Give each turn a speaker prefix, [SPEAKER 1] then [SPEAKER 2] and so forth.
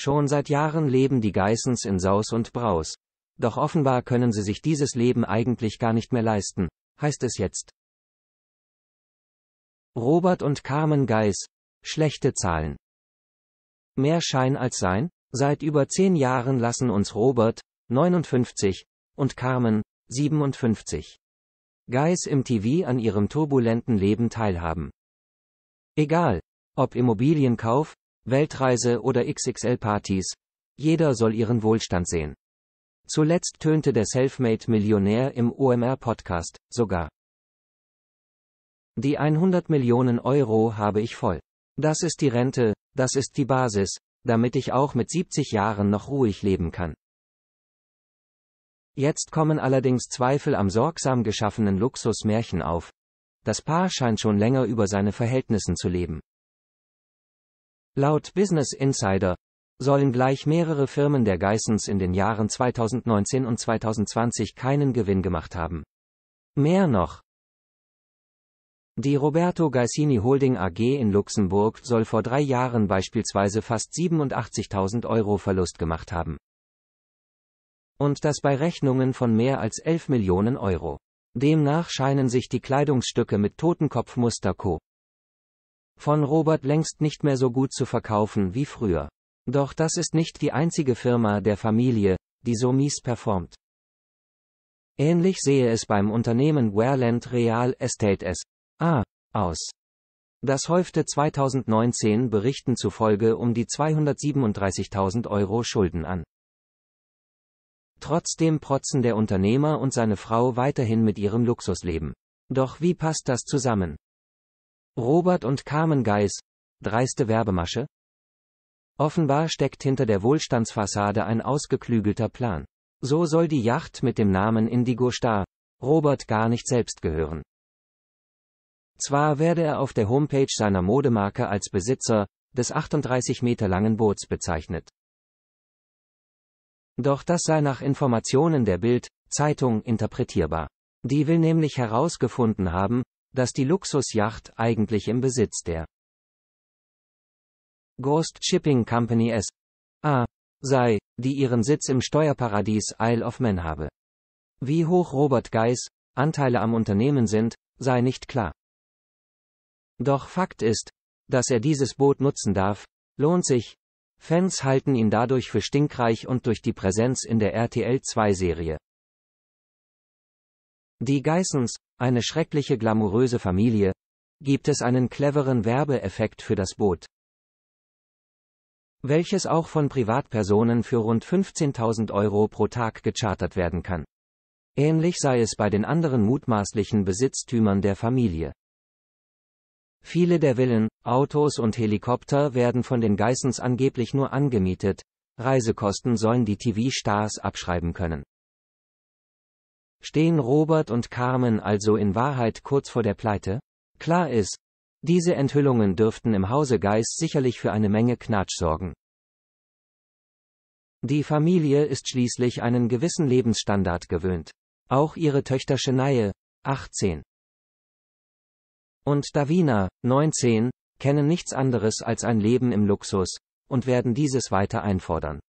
[SPEAKER 1] Schon seit Jahren leben die Geissens in Saus und Braus. Doch offenbar können sie sich dieses Leben eigentlich gar nicht mehr leisten, heißt es jetzt. Robert und Carmen Geiss. Schlechte Zahlen. Mehr Schein als Sein? Seit über zehn Jahren lassen uns Robert, 59, und Carmen, 57. Geiss im TV an ihrem turbulenten Leben teilhaben. Egal, ob Immobilienkauf, Weltreise oder XXL-Partys. Jeder soll ihren Wohlstand sehen. Zuletzt tönte der Selfmade-Millionär im OMR-Podcast, sogar. Die 100 Millionen Euro habe ich voll. Das ist die Rente, das ist die Basis, damit ich auch mit 70 Jahren noch ruhig leben kann. Jetzt kommen allerdings Zweifel am sorgsam geschaffenen Luxusmärchen auf. Das Paar scheint schon länger über seine Verhältnissen zu leben. Laut Business Insider sollen gleich mehrere Firmen der Geissens in den Jahren 2019 und 2020 keinen Gewinn gemacht haben. Mehr noch. Die Roberto Gaisini Holding AG in Luxemburg soll vor drei Jahren beispielsweise fast 87.000 Euro Verlust gemacht haben. Und das bei Rechnungen von mehr als 11 Millionen Euro. Demnach scheinen sich die Kleidungsstücke mit Totenkopfmuster Co von Robert längst nicht mehr so gut zu verkaufen wie früher. Doch das ist nicht die einzige Firma der Familie, die so mies performt. Ähnlich sehe es beim Unternehmen Wareland Real Estate S.A. aus. Das häufte 2019 Berichten zufolge um die 237.000 Euro Schulden an. Trotzdem protzen der Unternehmer und seine Frau weiterhin mit ihrem Luxusleben. Doch wie passt das zusammen? Robert und Carmen Geis. Dreiste Werbemasche? Offenbar steckt hinter der Wohlstandsfassade ein ausgeklügelter Plan. So soll die Yacht mit dem Namen Indigo Star Robert gar nicht selbst gehören. Zwar werde er auf der Homepage seiner Modemarke als Besitzer des 38 Meter langen Boots bezeichnet. Doch das sei nach Informationen der Bild Zeitung interpretierbar. Die will nämlich herausgefunden haben, dass die Luxusjacht eigentlich im Besitz der Ghost Shipping Company S.A. sei, die ihren Sitz im Steuerparadies Isle of Man habe. Wie hoch Robert Geis Anteile am Unternehmen sind, sei nicht klar. Doch Fakt ist, dass er dieses Boot nutzen darf, lohnt sich. Fans halten ihn dadurch für stinkreich und durch die Präsenz in der RTL 2-Serie die Geissens, eine schreckliche glamouröse Familie, gibt es einen cleveren Werbeeffekt für das Boot, welches auch von Privatpersonen für rund 15.000 Euro pro Tag gechartert werden kann. Ähnlich sei es bei den anderen mutmaßlichen Besitztümern der Familie. Viele der Villen, Autos und Helikopter werden von den Geissens angeblich nur angemietet, Reisekosten sollen die TV-Stars abschreiben können. Stehen Robert und Carmen also in Wahrheit kurz vor der Pleite? Klar ist, diese Enthüllungen dürften im Hause Geis sicherlich für eine Menge Knatsch sorgen. Die Familie ist schließlich einen gewissen Lebensstandard gewöhnt. Auch ihre Töchter Schenaye, 18, und Davina, 19, kennen nichts anderes als ein Leben im Luxus und werden dieses weiter einfordern.